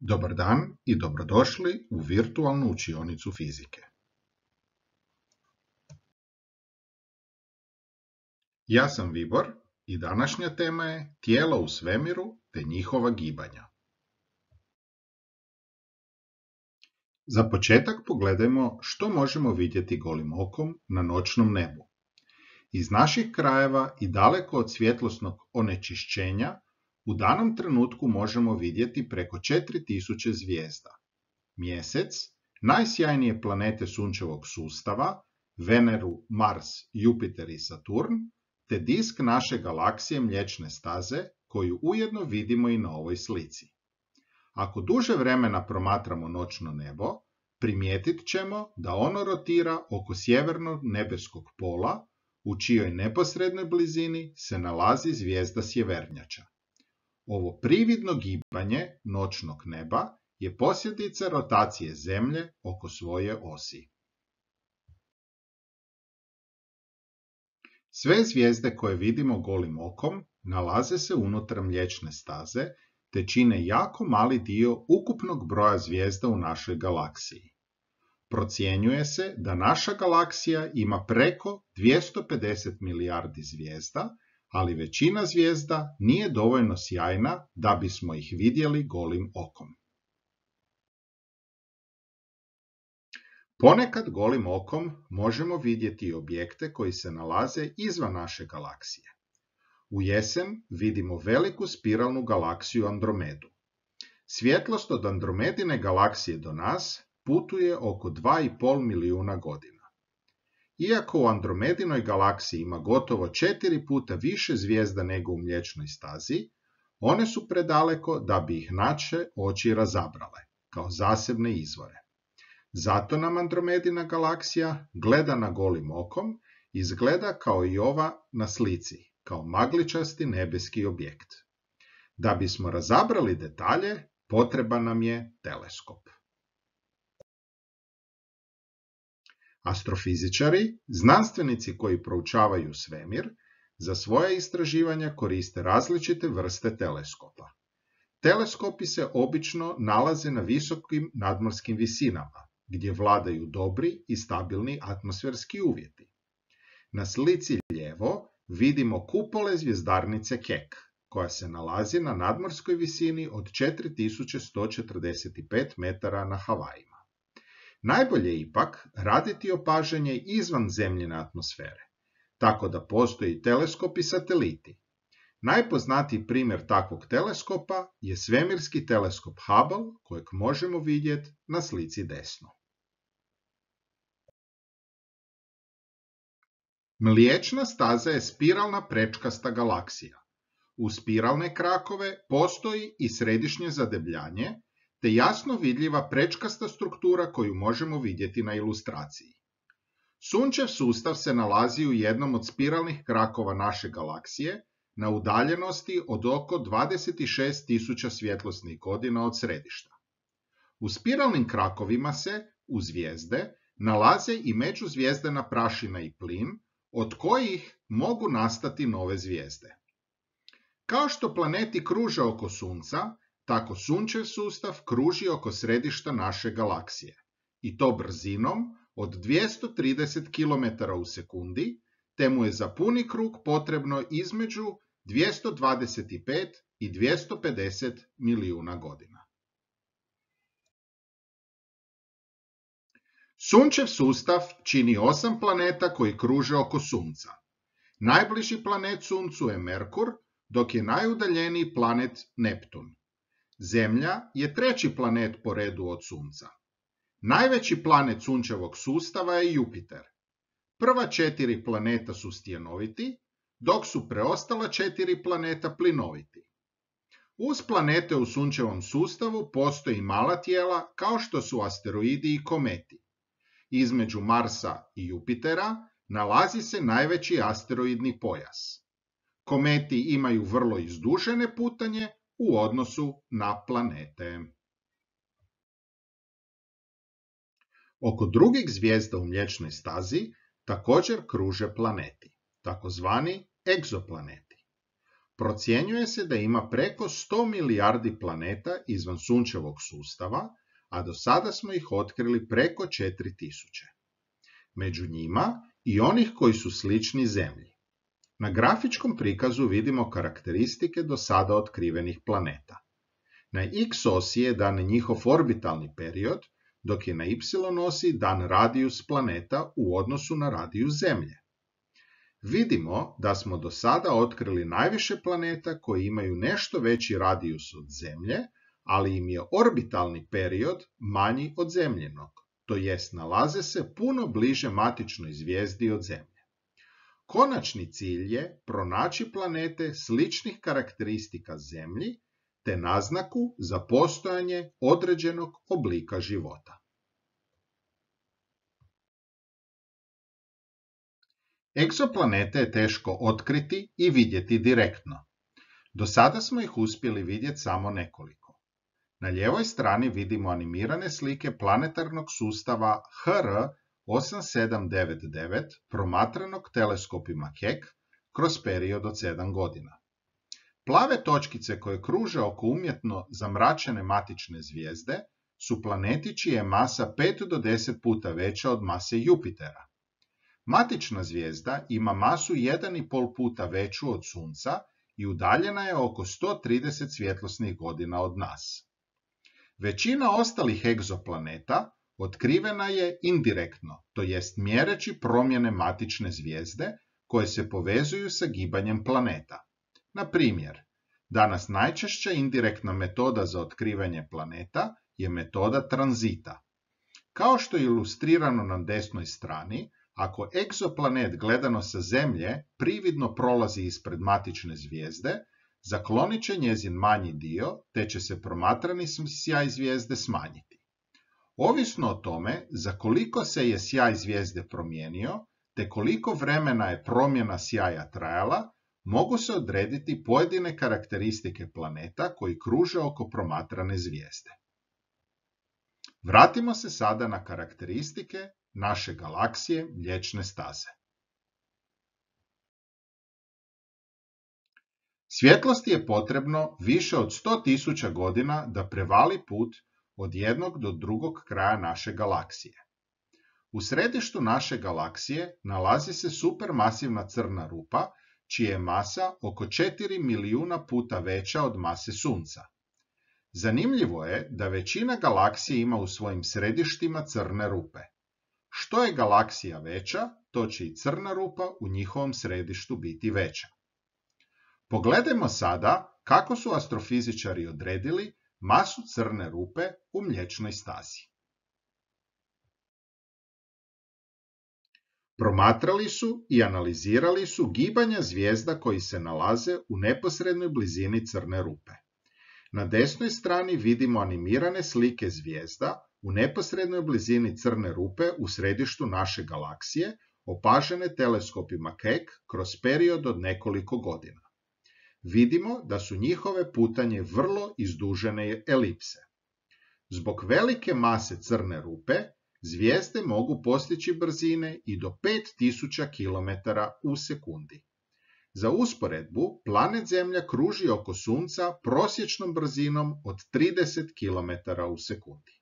Dobar dan i dobrodošli u virtualnu učionicu fizike. Ja sam Vibor i današnja tema je tijela u svemiru te njihova gibanja. Za početak pogledajmo što možemo vidjeti golim okom na noćnom nebu. Iz naših krajeva i daleko od svjetlosnog onečišćenja u danom trenutku možemo vidjeti preko 4000 zvijezda. Mjesec, najsjajnije planete sunčevog sustava, Veneru, Mars, Jupiter i Saturn, te disk naše galaksije Mlječne staze, koju ujedno vidimo i na ovoj slici. Ako duže vremena promatramo noćno nebo, primijetit ćemo da ono rotira oko sjevernog nebeskog pola, u čijoj neposrednoj blizini se nalazi zvijezda Sjevernjača. Ovo prividno gibanje noćnog neba je posljedica rotacije Zemlje oko svoje osi. Sve zvijezde koje vidimo golim okom nalaze se unutar mlječne staze te čine jako mali dio ukupnog broja zvijezda u našoj galaksiji. Procjenjuje se da naša galaksija ima preko 250 milijardi zvijezda, ali većina zvijezda nije dovoljno sjajna da bismo ih vidjeli golim okom. Ponekad golim okom možemo vidjeti objekte koji se nalaze izvan naše galaksije. U jesen vidimo veliku spiralnu galaksiju Andromedu. Svjetlost od Andromedine galaksije do nas putuje oko 2,5 milijuna godina. Iako u Andromedinoj galaksiji ima gotovo četiri puta više zvijezda nego u mlječnoj stazi, one su predaleko da bi ih naše oči razabrale, kao zasebne izvore. Zato nam Andromedina galaksija, gledana golim okom, izgleda kao i ova na slici, kao magličasti nebeski objekt. Da bismo razabrali detalje, potreban nam je teleskop. Astrofizičari, znanstvenici koji proučavaju svemir, za svoje istraživanja koriste različite vrste teleskopa. Teleskopi se obično nalaze na visokim nadmorskim visinama, gdje vladaju dobri i stabilni atmosferski uvjeti. Na slici lijevo vidimo kupole zvjezdarnice Kek, koja se nalazi na nadmorskoj visini od 4145 metara na Havajima. Najbolje je ipak raditi opažanje izvan zemljine atmosfere, tako da postoji teleskop i sateliti. Najpoznatiji primjer takvog teleskopa je svemirski teleskop Hubble kojeg možemo vidjeti na slici desno. Mliječna staza je spiralna prečkasta galaksija. U spiralne krakove postoji i središnje zadebljanje te jasno vidljiva prečkasta struktura koju možemo vidjeti na ilustraciji. Sunčev sustav se nalazi u jednom od spiralnih krakova naše galaksije na udaljenosti od oko 26.000 svjetlosnih godina od središta. U spiralnim krakovima se, u zvijezde, nalaze i međuzvijezdena prašina i plin, od kojih mogu nastati nove zvijezde. Kao što planeti kruže oko Sunca, tako sunčev sustav kruži oko središta naše galaksije. I to brzinom od 230 km u sekundi, te mu je za puni krug potrebno između 225 i 250 milijuna godina. Sunčev sustav čini osam planeta koji kruže oko Sunca. Najbliži planet Suncu je Merkur, dok je najudaljeniji planet Neptun. Zemlja je treći planet po redu od Sunca. Najveći planet sunčevog sustava je Jupiter. Prva četiri planeta su stjenoviti, dok su preostala četiri planeta plinoviti. Uz planete u sunčevom sustavu postoji mala tijela kao što su asteroidi i kometi. Između Marsa i Jupitera nalazi se najveći asteroidni pojas. Kometi imaju vrlo izdušene putanje, u odnosu na planete. Oko drugih zvijezda u mlječnoj stazi također kruže planeti, takozvani egzoplaneti. Procjenjuje se da ima preko 100 milijardi planeta izvan sunčevog sustava, a do sada smo ih otkrili preko 4000. Među njima i onih koji su slični Zemlji, na grafičkom prikazu vidimo karakteristike do sada otkrivenih planeta. Na x osi je dan njihov orbitalni period, dok je na y osi dan radijus planeta u odnosu na radiju Zemlje. Vidimo da smo do sada otkrili najviše planeta koji imaju nešto veći radijus od Zemlje, ali im je orbitalni period manji od Zemljenog, to jest nalaze se puno bliže matičnoj zvijezdi od Zemlje. Konačni cilj je pronaći planete sličnih karakteristika Zemlji te naznaku za postojanje određenog oblika života. Eksoplanete je teško otkriti i vidjeti direktno. Do sada smo ih uspjeli vidjeti samo nekoliko. Na ljevoj strani vidimo animirane slike planetarnog sustava HR 8799 promatranog teleskopima Keck kroz period od 7 godina. Plave točkice koje kruže oko umjetno zamračene matične zvijezde su planeti čija je masa 5 do 10 puta veća od mase Jupitera. Matična zvijezda ima masu 1,5 puta veću od Sunca i udaljena je oko 130 svjetlosnih godina od nas. Većina ostalih egzoplaneta Otkrivena je indirektno, to jest mjereći promjene matične zvijezde koje se povezuju sa gibanjem planeta. Na primjer, danas najčešća indirektna metoda za otkrivanje planeta je metoda tranzita. Kao što je ilustrirano na desnoj strani, ako egzoplanet gledano sa Zemlje prividno prolazi ispred matične zvijezde, zaklonit će njezin manji dio, te će se promatrani sjaj zvijezde smanjiti ovisno o tome za koliko se je sjaj zvijezde promijenio, te koliko vremena je promjena sjaja trajala, mogu se odrediti pojedine karakteristike planeta koji kruže oko promatrane zvijezde. Vratimo se sada na karakteristike naše galaksije Mlječne staze. Svjetlosti je potrebno više od 100.000 godina da prevali put od jednog do drugog kraja naše galaksije. U središtu naše galaksije nalazi se supermasivna crna rupa, čija je masa oko 4 milijuna puta veća od mase Sunca. Zanimljivo je da većina galaksije ima u svojim središtima crne rupe. Što je galaksija veća, to će i crna rupa u njihovom središtu biti veća. Pogledajmo sada kako su astrofizičari odredili masu crne rupe u mliječnoj stazi. Promatrali su i analizirali su gibanja zvijezda koji se nalaze u neposrednoj blizini crne rupe. Na desnoj strani vidimo animirane slike zvijezda u neposrednoj blizini crne rupe u središtu naše galaksije, opažene teleskopima Keck kroz period od nekoliko godina vidimo da su njihove putanje vrlo izdužene elipse. Zbog velike mase crne rupe, zvijezde mogu postići brzine i do 5000 km u sekundi. Za usporedbu, planet Zemlja kruži oko Sunca prosječnom brzinom od 30 km u sekundi.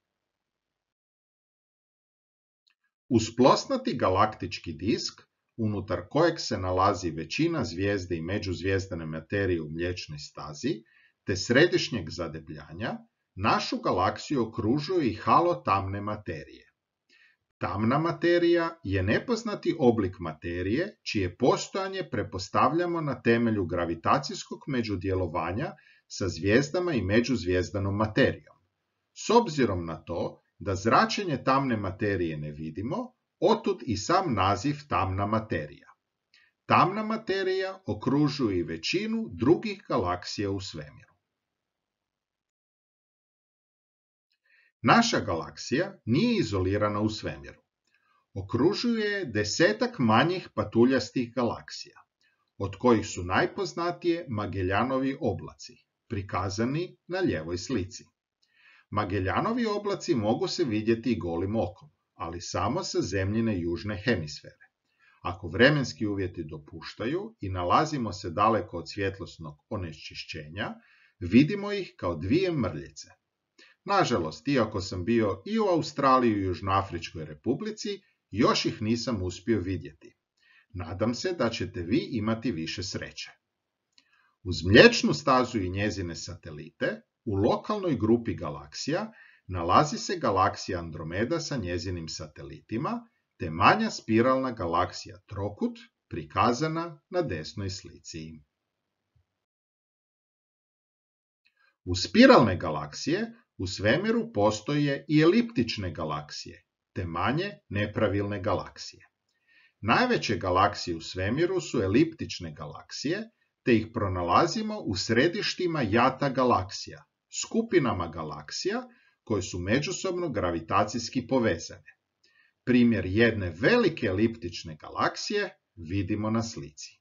Uz plosnati galaktički disk unutar kojeg se nalazi većina zvijezde i međuzvijezdane materije u mliječnoj stazi, te središnjeg zadebljanja, našu galaksiju okružuje i halo tamne materije. Tamna materija je nepoznati oblik materije čije postojanje prepostavljamo na temelju gravitacijskog međudjelovanja sa zvijezdama i međuzvijezdanom materijom. S obzirom na to da zračenje tamne materije ne vidimo, Otud i sam naziv tamna materija. Tamna materija okružuje i većinu drugih galaksija u svemiru. Naša galaksija nije izolirana u svemiru. Okružuje desetak manjih patuljastih galaksija, od kojih su najpoznatije Magellanovi oblaci, prikazani na ljevoj slici. Magellanovi oblaci mogu se vidjeti golim okom, ali samo sa zemljine južne hemisfere. Ako vremenski uvjeti dopuštaju i nalazimo se daleko od svjetlosnog onečišćenja, vidimo ih kao dvije mrljice. Nažalost, iako sam bio i u Australiji i Južnoafričkoj republici, još ih nisam uspio vidjeti. Nadam se da ćete vi imati više sreće. Uz mlječnu stazu i njezine satelite, u lokalnoj grupi galaksija nalazi se galaksija Andromeda sa njezinim satelitima, te manja spiralna galaksija Trokut prikazana na desnoj slici. U spiralne galaksije u svemiru postoje i eliptične galaksije, te manje nepravilne galaksije. Najveće galaksije u svemiru su eliptične galaksije, te ih pronalazimo u središtima jata galaksija, skupinama galaksija koje su međusobno gravitacijski povezane. Primjer jedne velike eliptične galaksije vidimo na slici.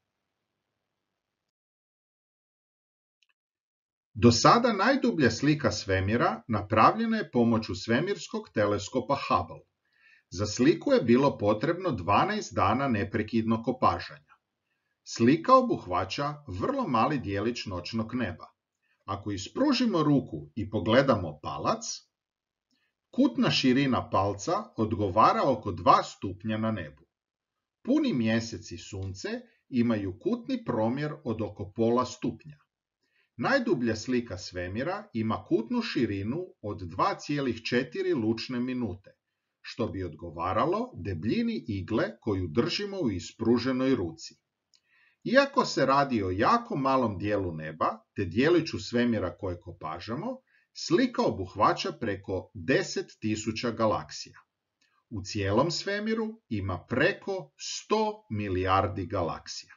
Do sada najdublja slika svemira napravljena je pomoću svemirskog teleskopa Hubble. Za sliku je bilo potrebno 12 dana neprekidnog opažanja. Slika obuhvaća vrlo mali dijelić noćnog neba. Ako ispružimo ruku i pogledamo palac, Kutna širina palca odgovara oko 2 stupnja na nebu. Puni mjesec i sunce imaju kutni promjer od oko pola stupnja. Najdublja slika svemira ima kutnu širinu od 2,4 lučne minute, što bi odgovaralo debljini igle koju držimo u ispruženoj ruci. Iako se radi o jako malom dijelu neba, te dijeliću svemira koje kopažamo, Slika obuhvaća preko 10.000 galaksija. U cijelom svemiru ima preko 100 milijardi galaksija.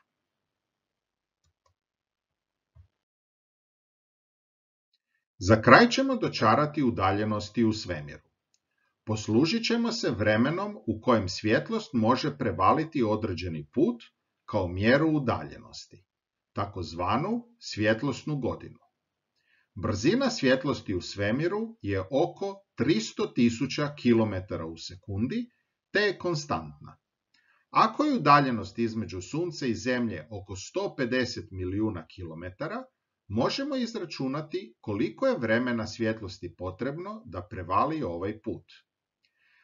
Za kraj ćemo dočarati udaljenosti u svemiru. Poslužit ćemo se vremenom u kojem svjetlost može prevaliti određeni put kao mjeru udaljenosti, takozvanu svjetlosnu godinu. Brzina svjetlosti u svemiru je oko 300.000 km u sekundi, te je konstantna. Ako je udaljenost između Sunce i Zemlje oko 150 milijuna kilometara, možemo izračunati koliko je vremena svjetlosti potrebno da prevali ovaj put.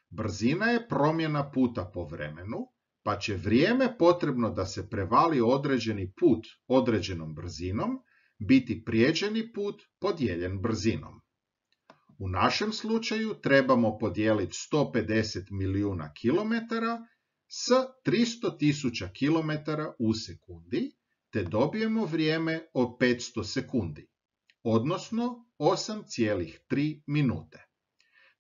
Brzina je promjena puta po vremenu, pa će vrijeme potrebno da se prevali određeni put određenom brzinom biti prijeđeni put podijeljen brzinom. U našem slučaju trebamo podijeliti 150 milijuna kilometara s 300 tisuća kilometara u sekundi, te dobijemo vrijeme od 500 sekundi, odnosno 8,3 minute.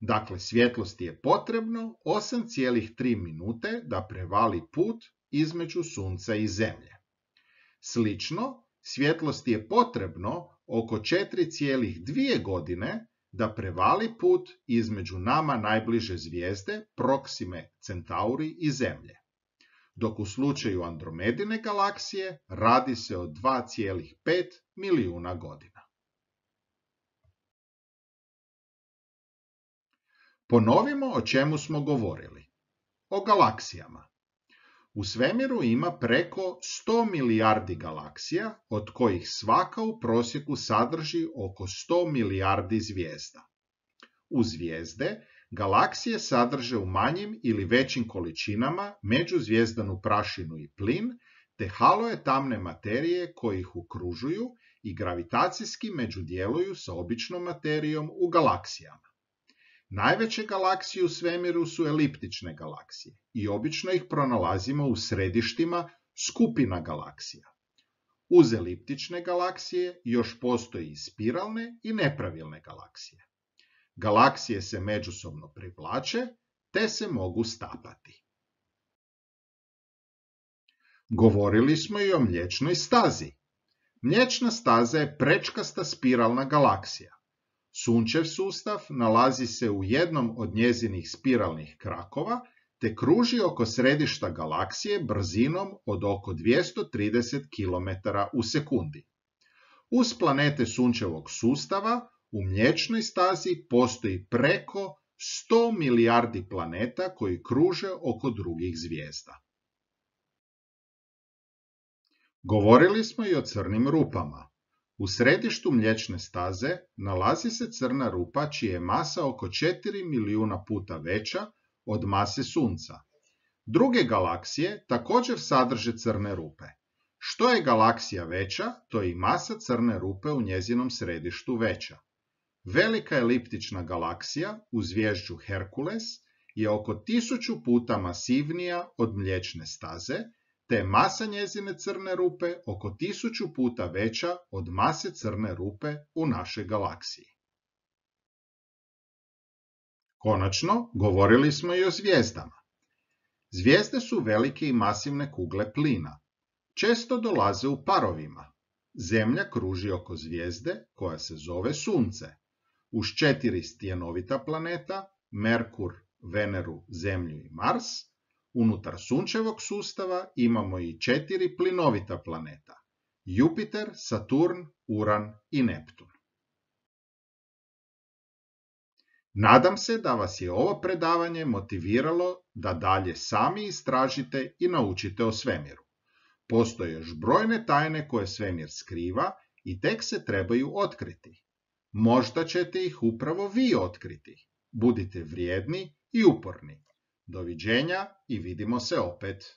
Dakle, svjetlosti je potrebno 8,3 minute da prevali put između Sunca i Zemlje. Slično, svjetlosti je potrebno oko 4,2 godine da prevali put između nama najbliže zvijezde Proksime Centauri i Zemlje. Dok u slučaju Andromedine galaksije radi se o 2,5 milijuna godina. Ponovimo o čemu smo govorili. O galaksijama. U svemiru ima preko 100 milijardi galaksija, od kojih svaka u prosjeku sadrži oko 100 milijardi zvijezda. U zvijezde galaksije sadrže u manjim ili većim količinama međuzvijezdanu prašinu i plin, te haloje tamne materije koji ih okružuju i gravitacijski međudjeluju sa običnom materijom u galaksijama. Najveće galaksije u svemiru su eliptične galaksije i obično ih pronalazimo u središtima skupina galaksija. Uz eliptične galaksije još postoji i spiralne i nepravilne galaksije. Galaksije se međusobno privlače, te se mogu stapati. Govorili smo i o mlječnoj stazi. Mlječna staza je prečkasta spiralna galaksija. Sunčev sustav nalazi se u jednom od njezinih spiralnih krakova te kruži oko središta galaksije brzinom od oko 230 km u sekundi. Uz planete Sunčevog sustava u mlječnoj stazi postoji preko 100 milijardi planeta koji kruže oko drugih zvijezda. Govorili smo i o crnim rupama. U središtu mlječne staze nalazi se crna rupa čija je masa oko 4 milijuna puta veća od mase Sunca. Druge galaksije također sadrže crne rupe. Što je galaksija veća, to je i masa crne rupe u njezinom središtu veća. Velika eliptična galaksija u zvježđu Herkules je oko tisuću puta masivnija od mlječne staze te masa njezine crne rupe oko tisuću puta veća od mase crne rupe u našoj galaksiji. Konačno, govorili smo i o zvijezdama. Zvijezde su velike i masivne kugle plina. Često dolaze u parovima. Zemlja kruži oko zvijezde koja se zove Sunce. Uz četiri stjenovita planeta, Merkur, Veneru, Zemlju i Mars, Unutar sunčevog sustava imamo i četiri plinovita planeta. Jupiter, Saturn, Uran i Neptun. Nadam se da vas je ovo predavanje motiviralo da dalje sami istražite i naučite o svemiru. Postoje još brojne tajne koje svemir skriva i tek se trebaju otkriti. Možda ćete ih upravo vi otkriti. Budite vrijedni i uporni. Doviđenja i vidimo se opet.